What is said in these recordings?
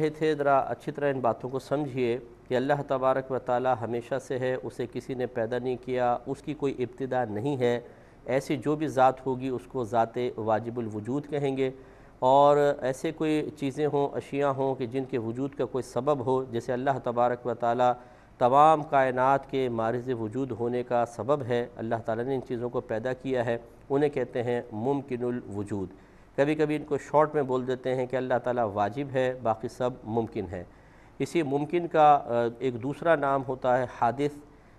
रहे थे ज़रा अच्छी तरह इन बातों को समझिए कि अल्लाह तबारक व ताली हमेशा से है उसे किसी ने पैदा नहीं किया उसकी कोई इब्तदा नहीं है ऐसी जो भी ज़ात होगी उसको ज़ात वजूद कहेंगे और ऐसे कोई चीज़ें हों अशिया हों कि जिनके वजूद का कोई सबब हो जैसे अल्लाह तबारक व ताली तमाम कायनात के मारज वजूद होने का सबब है अल्लाह ताला ने इन चीज़ों को पैदा किया है उन्हें कहते हैं मुमकिन वजूद कभी कभी इनको शॉर्ट में बोल देते हैं कि अल्लाह ताला वाजिब है बाकी सब मुमकिन है इसी मुमकिन का एक दूसरा नाम होता है हादिस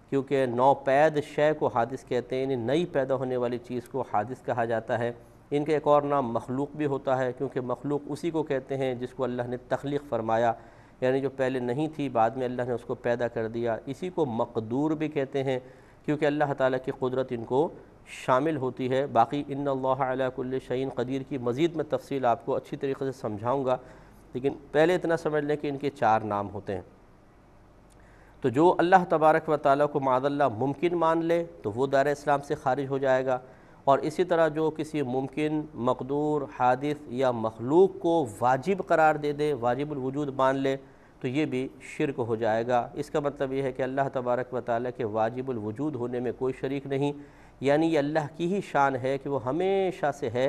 क्योंकि नौपैद शय को हादिस कहते हैं यानी नई पैदा होने वाली चीज़ को हादिस कहा जाता है इनका एक और नाम मखलूक भी होता है क्योंकि मखलूक उसी को कहते हैं जिसको अल्लाह ने तख्लीक फ़रमाया यानी जो पहले नहीं थी बाद में अल्लाह ने उसको पैदा कर दिया इसी को मकदूर भी कहते हैं क्योंकि अल्लाह ताला की कुदरत इनको शामिल होती है बाकी इन अल्लाहकुल्ल शहीन कदीर की मज़ीद में तफसील आपको अच्छी तरीके से समझाऊँगा लेकिन पहले इतना समझ लें कि इनके चार नाम होते हैं तो जो अल्लाह तबारक व ताली को मादल्ला मुमकिन मान ले तो वो दार इस्लाम से खारिज हो जाएगा और इसी तरह जो किसी मुमकिन मकदूर हादिस या मखलूक को वाजिब करार दे दे वाजिबुलवजूद मान ले तो ये भी शिरक हो जाएगा इसका मतलब यह है कि अल्लाह तबारक व ताल के वजूद होने में कोई शरीक नहीं यानी ये अल्लाह की ही शान है कि वो हमेशा से है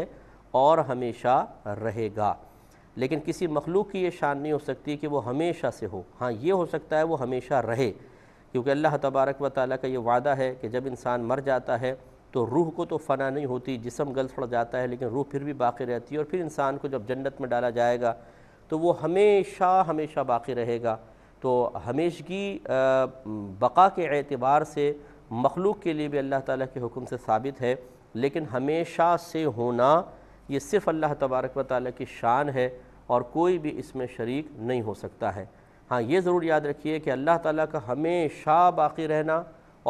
और हमेशा रहेगा लेकिन किसी मखलूक की ये शान नहीं हो सकती कि वो हमेशा से हो हाँ ये हो सकता है वो हमेशा रहे क्योंकि अल्लाह तबारक व ताली का ये वादा है कि जब इंसान मर जाता है तो रूह को तो फ़ना नहीं होती जिसम गल फड़ जाता है लेकिन रूह फिर भी बाकी रहती है और फिर इंसान को जब जन्नत में डाला जाएगा तो वो हमेशा हमेशा बाकी रहेगा तो हमेशगी बका के एतबार से मखलूक के लिए भी अल्लाह ताला के हुक्म से साबित है लेकिन हमेशा से होना ये सिर्फ़ अल्लाह तबारक व ताली की शान है और कोई भी इसमें शरीक नहीं हो सकता है हाँ ये ज़रूर याद रखिए कि अल्लाह ताला का हमेशा बाकी रहना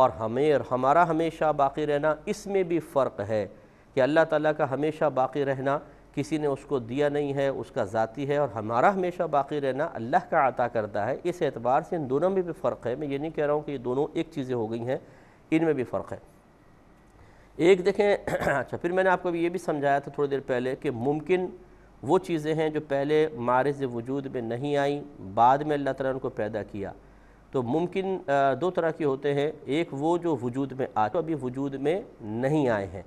और हमें और हमारा हमेशा बाकी रहना इसमें भी फ़र्क है कि अल्लाह ताला का हमेशा बाकी रहना किसी ने उसको दिया नहीं है उसका ज़ाती है और हमारा हमेशा बाकी रहना अल्लाह का आता करता है इस एतबार से इन दोनों में भी फ़र्क है मैं ये नहीं कह रहा हूँ कि ये दोनों एक चीज़ें हो गई हैं इनमें भी फ़र्क है एक देखें अच्छा फिर मैंने आपको ये भी समझाया था थोड़ी देर पहले कि मुमकिन वो चीज़ें हैं जो पहले मारज वजूद में नहीं आई बाद में अल्लाह तला उनको पैदा किया तो मुमकिन दो तरह के होते हैं एक वो जो वजूद में आ तो अभी वजूद में नहीं आए हैं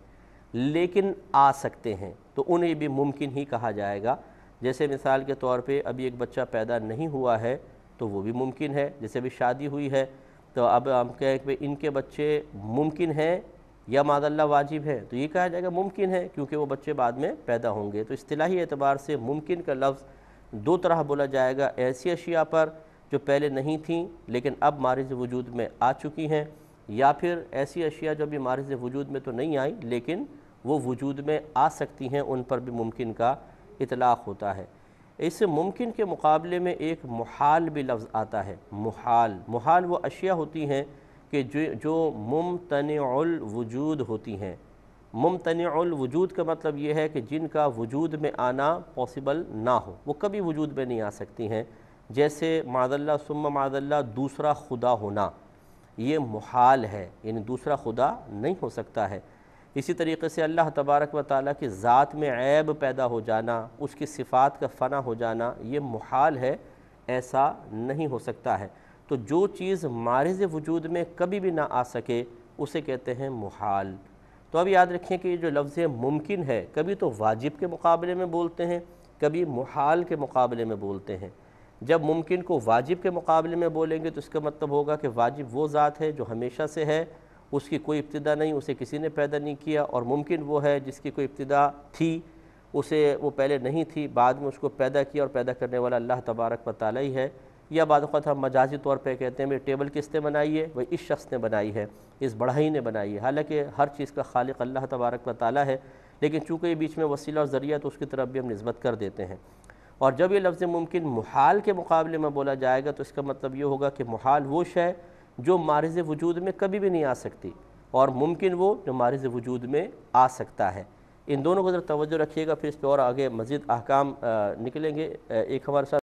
लेकिन आ सकते हैं तो उन्हें भी मुमकिन ही कहा जाएगा जैसे मिसाल के तौर पे अभी एक बच्चा पैदा नहीं हुआ है तो वो भी मुमकिन है जैसे अभी शादी हुई है तो अब हम कहें कि इनके बच्चे मुमकिन हैं या मादल्ला वाजिब है तो ये कहा जाएगा मुमकिन है क्योंकि वो बच्चे बाद में पैदा होंगे तो असलाही एतबार से मुमकिन का लफ्ज़ दो तरह बोला जाएगा ऐसी अशिया पर जो पहले नहीं थी लेकिन अब मारिज वजूद में आ चुकी हैं या फिर ऐसी अशिया जो अभी हमारे वजूद में तो नहीं आई लेकिन वो वजूद में आ सकती हैं उन पर भी मुमकिन का इतलाक़ होता है इस मुमकिन के मुकाबले में एक महाल भी लफ्ज़ आता है महाल महाल वो अशिया होती हैं कि जो जो मुमतनवजूद होती हैं मुमतनवजूद का मतलब ये है कि जिनका वजूद में आना पॉसिबल ना हो वो कभी वजूद में नहीं आ सकती हैं जैसे मादल्ला सुम मादल्ला दूसरा खुदा होना ये महाल है यानी दूसरा खुदा नहीं हो सकता है इसी तरीके से अल्लाह तबारक व ताली की ज़ात में ऐब पैदा हो जाना उसकी सिफ़ात का फ़ना हो जाना ये महाल है ऐसा नहीं हो सकता है तो जो चीज़ मारज वजूद में कभी भी ना आ सके उसे कहते हैं महाल तो अब याद रखें कि ये जो लफ्ज़ मुमकिन है कभी तो वाजिब के मुकाबले में बोलते हैं कभी महाल के मुकाबले में बोलते हैं जब मुमकिन को वाजिब के मुकाबले में बोलेंगे तो इसका मतलब होगा कि वाजिब वो ज़ात है जो हमेशा से है उसकी कोई इब्तदा नहीं उसे किसी ने पैदा नहीं किया और मुमकिन वो है जिसकी कोई इब्तदा थी उसे वो पहले नहीं थी बाद में उसको पैदा किया और पैदा करने वाला अल्लाह तबारक व ताली ही है या बाद हम मजाजी तौर पर कहते हैं भाई टेबल किसने बनाई है वही इस शख्स ने बनाई है इस बढ़ाई ने बनाई है हालाँकि हर चीज़ का खालिक अल्लाह तबारक व ताली है लेकिन चूँकि बीच में वसीला और ज़रिया तो उसकी तरफ भी हम नस्बत कर देते हैं और जब ये लफ्ज़ मुमकिन महाल के मुकाबले में बोला जाएगा तो इसका मतलब ये होगा कि महाल वो शय जो मारज वजूद में कभी भी नहीं आ सकती और मुमकिन वो जो मारज वजूद में आ सकता है इन दोनों को ज़रा तोज्जो रखिएगा फिर इस पर और आगे मज़ीद अहकाम निकलेंगे एक हमारे साथ